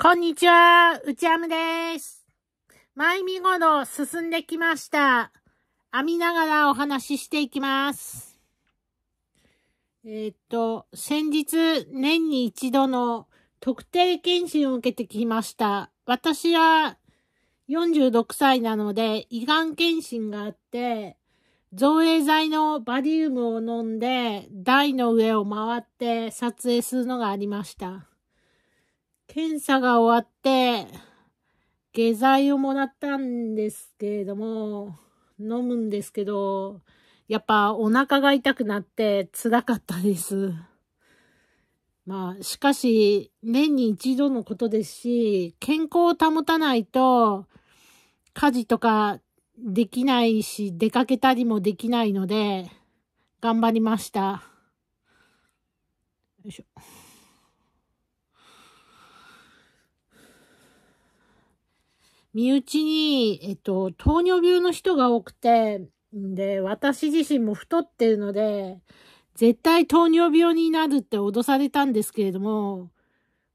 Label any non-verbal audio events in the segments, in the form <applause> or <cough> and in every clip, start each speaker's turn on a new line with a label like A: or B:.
A: こんにちは、うちあむです。前見頃進んできました。編みながらお話ししていきます。えー、っと、先日年に一度の特定検診を受けてきました。私は46歳なので胃がん検診があって、造影剤のバリウムを飲んで台の上を回って撮影するのがありました。検査が終わって、下剤をもらったんですけれども、飲むんですけど、やっぱお腹が痛くなって辛かったです。まあ、しかし、年に一度のことですし、健康を保たないと、家事とかできないし、出かけたりもできないので、頑張りました。よいしょ。身内に、えっと、糖尿病の人が多くて、で、私自身も太ってるので、絶対糖尿病になるって脅されたんですけれども、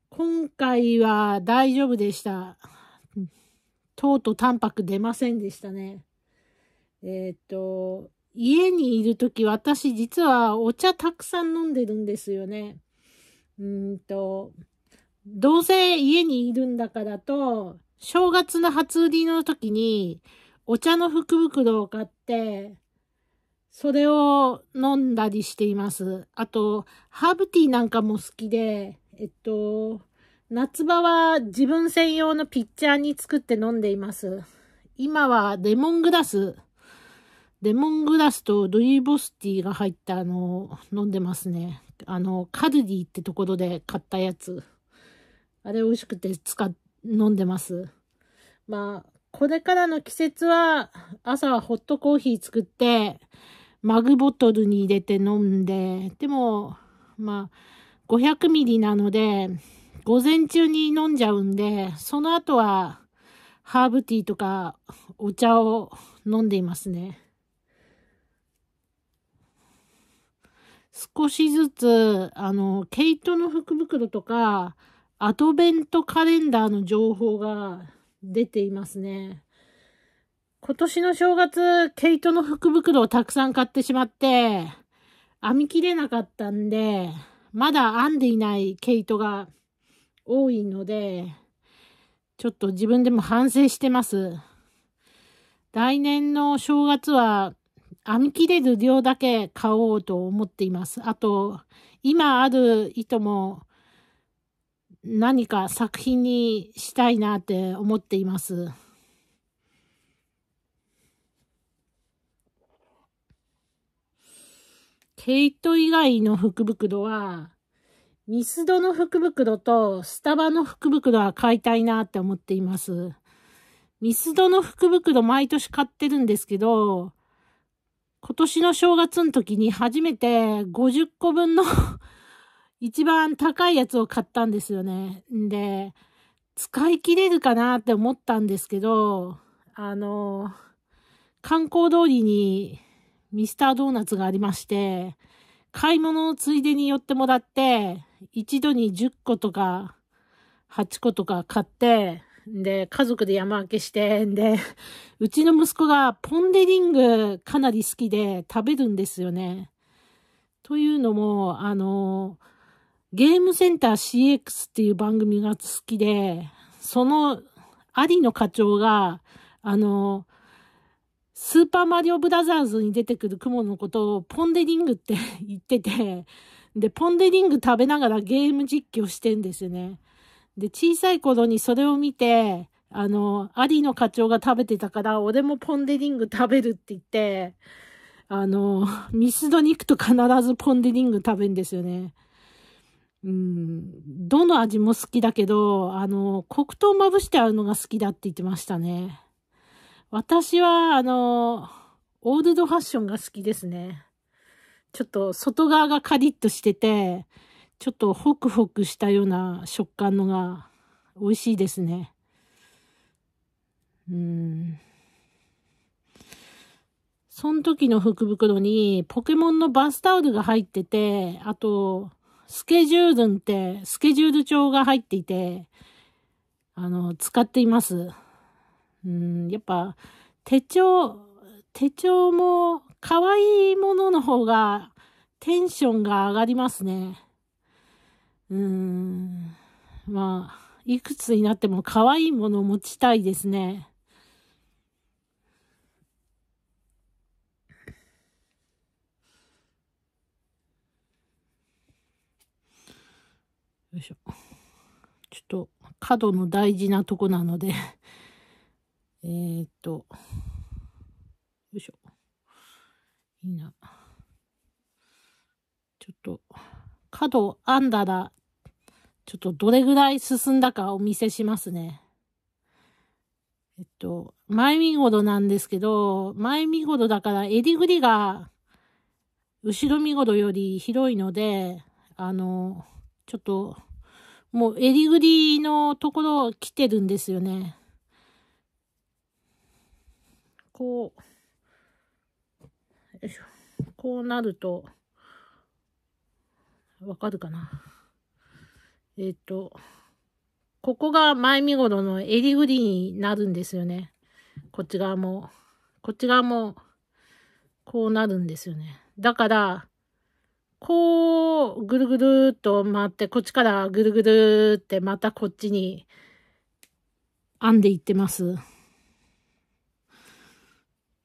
A: 今回は大丈夫でした。糖とタンパク出ませんでしたね。えー、っと、家にいるとき私実はお茶たくさん飲んでるんですよね。うんと、どうせ家にいるんだからと、正月の初売りの時に、お茶の福袋を買って、それを飲んだりしています。あと、ハーブティーなんかも好きで、えっと、夏場は自分専用のピッチャーに作って飲んでいます。今はレモングラス、レモングラスとルイボスティーが入ったあの、飲んでますね。あの、カルディってところで買ったやつ。あれ美味しくて使っ飲んでます。まあ、これからの季節は、朝はホットコーヒー作って、マグボトルに入れて飲んで、でも、まあ、500ミリなので、午前中に飲んじゃうんで、その後は、ハーブティーとか、お茶を飲んでいますね。少しずつ、あの、毛糸の福袋とか、アドベントカレンダーの情報が出ていますね。今年の正月、毛糸の福袋をたくさん買ってしまって、編み切れなかったんで、まだ編んでいない毛糸が多いので、ちょっと自分でも反省してます。来年の正月は編み切れる量だけ買おうと思っています。あと、今ある糸も何か作品にしたいなって思っています。毛糸以外の福袋は、ミスドの福袋とスタバの福袋は買いたいなって思っています。ミスドの福袋毎年買ってるんですけど、今年の正月の時に初めて50個分の一番高いやつを買ったんですよね。で、使い切れるかなって思ったんですけど、あの、観光通りにミスタードーナツがありまして、買い物をついでに寄ってもらって、一度に10個とか8個とか買って、で、家族で山分けして、で、うちの息子がポンデリングかなり好きで食べるんですよね。というのも、あのゲームセンター CX っていう番組が好きで、その、有野課長が、あの、スーパーマリオブラザーズに出てくる雲のことをポンデリングって <laughs> 言ってて、で、ポンデリング食べながらゲーム実況してんですね。で、小さい頃にそれを見て、あの、リの課長が食べてたから、俺もポンデリング食べるって言って、あの、ミスドに行くと必ずポンデリング食べんですよね。うん、どの味も好きだけど、あの、黒糖まぶしてあるのが好きだって言ってましたね。私は、あの、オールドファッションが好きですね。ちょっと外側がカリッとしてて、ちょっとホクホクしたような食感のが美味しいですね。うん。その時の福袋にポケモンのバスタオルが入ってて、あと、スケジュールって、スケジュール帳が入っていて、あの、使っています。うん、やっぱ、手帳、手帳も可愛いものの方がテンションが上がりますね。うーん。まあ、いくつになっても可愛いものを持ちたいですね。よいしょ。ちょっと、角の大事なとこなので <laughs> えーっと、よいしょ。いいな。ちょっと、角を編んだら、ちょっとどれぐらい進んだかお見せしますね。えっと、前身頃なんですけど、前身頃だから襟ぐりが、後ろ身頃より広いので、あの、ちょっと、もう襟ぐりのところ来てるんですよね。こう、よいしょ。こうなると、わかるかな。えっ、と、ここが前身頃の襟ぐりになるんですよね。こっち側も。こっち側も、こうなるんですよね。だから、こう、ぐるぐるっと回って、こっちからぐるぐるってまたこっちに編んでいってます。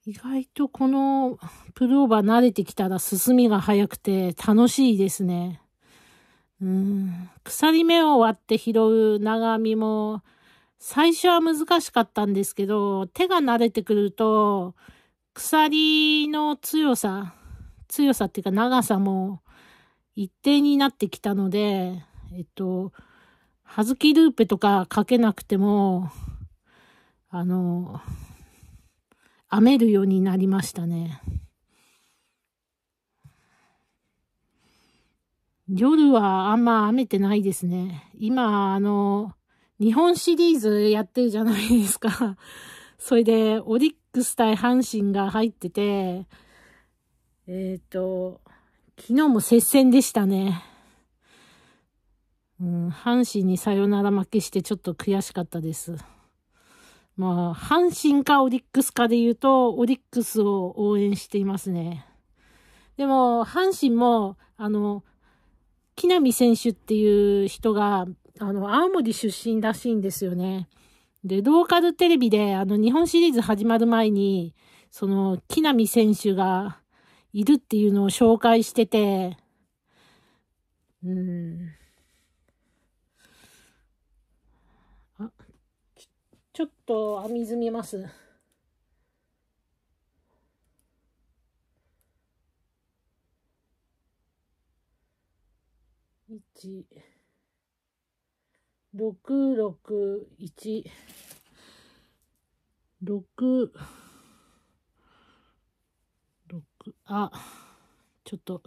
A: 意外とこのプルオーバー慣れてきたら進みが早くて楽しいですね。うん。鎖目を割って拾う長編みも最初は難しかったんですけど、手が慣れてくると鎖の強さ、強さっていうか長さも一定になってきたので、えっと、はずきルーペとかかけなくても、あの、編めるようになりましたね。夜はあんま編めてないですね。今、あの、日本シリーズやってるじゃないですか。<laughs> それで、オリックス対阪神が入ってて、えっ、ー、と、昨日も接戦でしたね。うん、阪神にサヨナラ負けしてちょっと悔しかったです。まあ、阪神かオリックスかで言うと、オリックスを応援していますね。でも、阪神も、あの、木浪選手っていう人が、あの、青森出身らしいんですよね。で、ローカルテレビで、あの、日本シリーズ始まる前に、その、木浪選手が、いるっていうのを紹介してて、うん。あ、ちょっと編みずみます。一、六六一、六、あ、ちょっと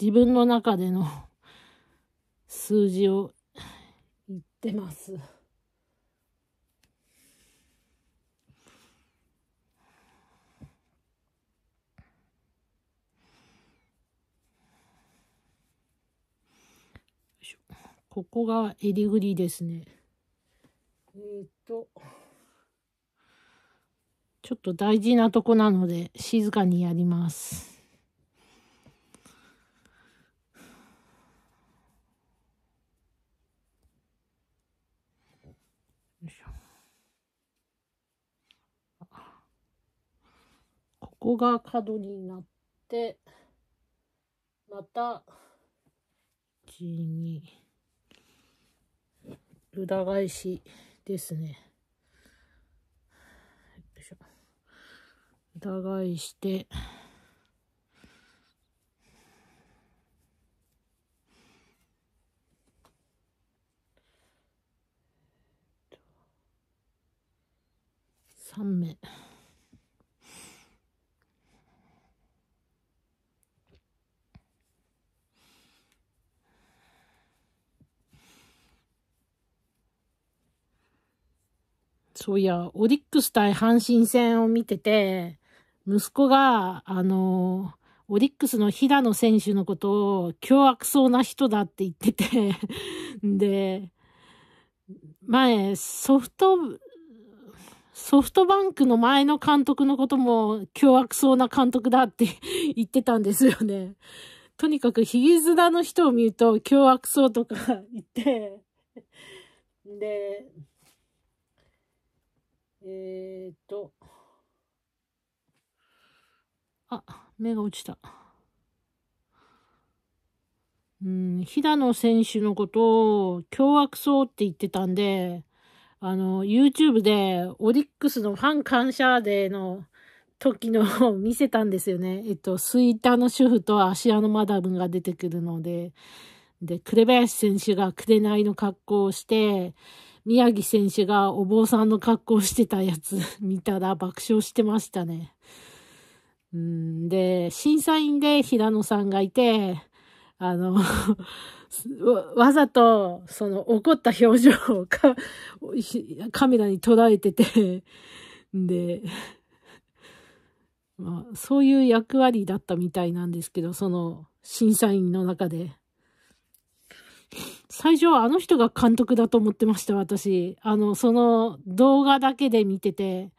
A: 自分の中での <laughs> 数字を言ってます。ここが襟ぐりですね。えっ、と。ちょっと大事なとこなので、静かにやります。ここが角になって、また、1、2、裏返しですね。疑して、3名。そういや、オリックス対阪神戦を見てて、息子が、あの、オリックスの平野選手のことを凶悪そうな人だって言ってて <laughs> で、前、ソフト、ソフトバンクの前の監督のことも凶悪そうな監督だって言ってたんですよね。とにかくヒゲズダの人を見ると凶悪そうとか言ってで、えー、っと、あ、目が落ちた。うん、平野選手のことを凶悪そうって言ってたんで、あの、YouTube でオリックスのファン感謝デーの時の見せたんですよね。えっと、スイーターの主婦と芦屋のマダムが出てくるので、で、紅林選手が紅の格好をして、宮城選手がお坊さんの格好をしてたやつ <laughs> 見たら爆笑してましたね。うん、で、審査員で平野さんがいて、あの <laughs> わ、わざと、その怒った表情をかカメラに捉えててで、まあ、そういう役割だったみたいなんですけど、その審査員の中で。最初はあの人が監督だと思ってました、私。あの、その動画だけで見てて。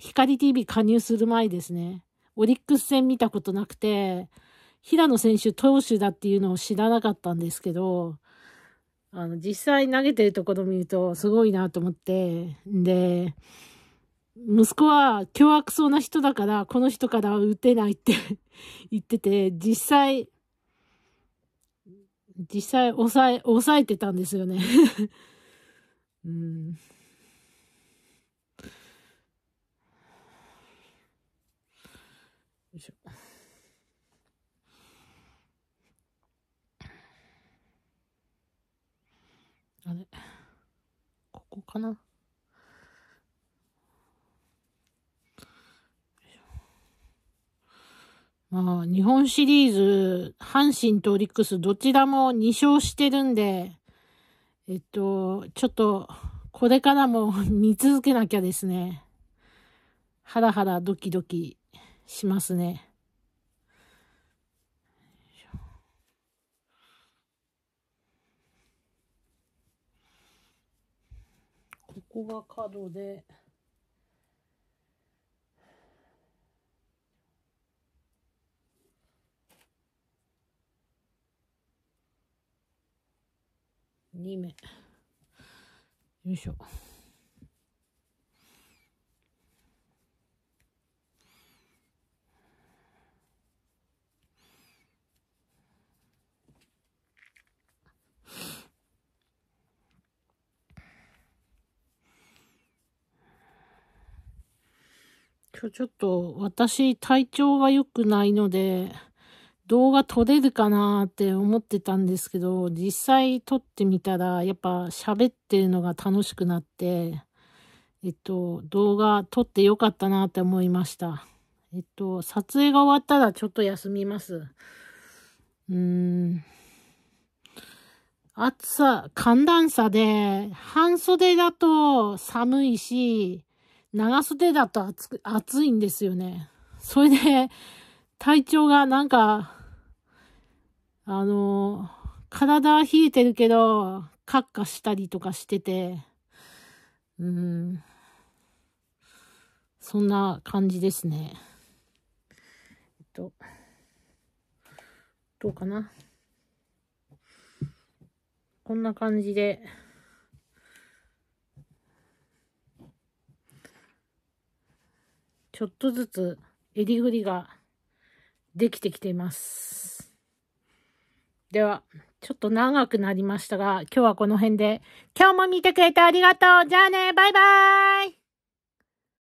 A: 光 TV 加入する前ですね、オリックス戦見たことなくて、平野選手投手だっていうのを知らなかったんですけど、あの、実際投げてるところ見るとすごいなと思って、で、息子は凶悪そうな人だから、この人からは打てないって <laughs> 言ってて、実際、実際抑え、抑えてたんですよね <laughs> うん。あれここかなまあ、日本シリーズ、阪神とオリックス、どちらも2勝してるんで、えっと、ちょっと、これからも見続けなきゃですね。ハラハラドキドキしますね。ここが角で、2目。よいしょ。今日ちょっと私体調が良くないので動画撮れるかなって思ってたんですけど実際撮ってみたらやっぱ喋ってるのが楽しくなってえっと動画撮って良かったなって思いましたえっと撮影が終わったらちょっと休みますうーん暑さ寒暖差で半袖だと寒いし長袖だと暑暑いんですよね。それで、体調がなんか、あの、体は冷えてるけど、カッカしたりとかしてて、うん。そんな感じですね。えっと、どうかな。こんな感じで、ちょっとずつ襟ぐりができてきています。では、ちょっと長くなりましたが、今日はこの辺で、今日も見てくれてありがとうじゃあねバイバーイ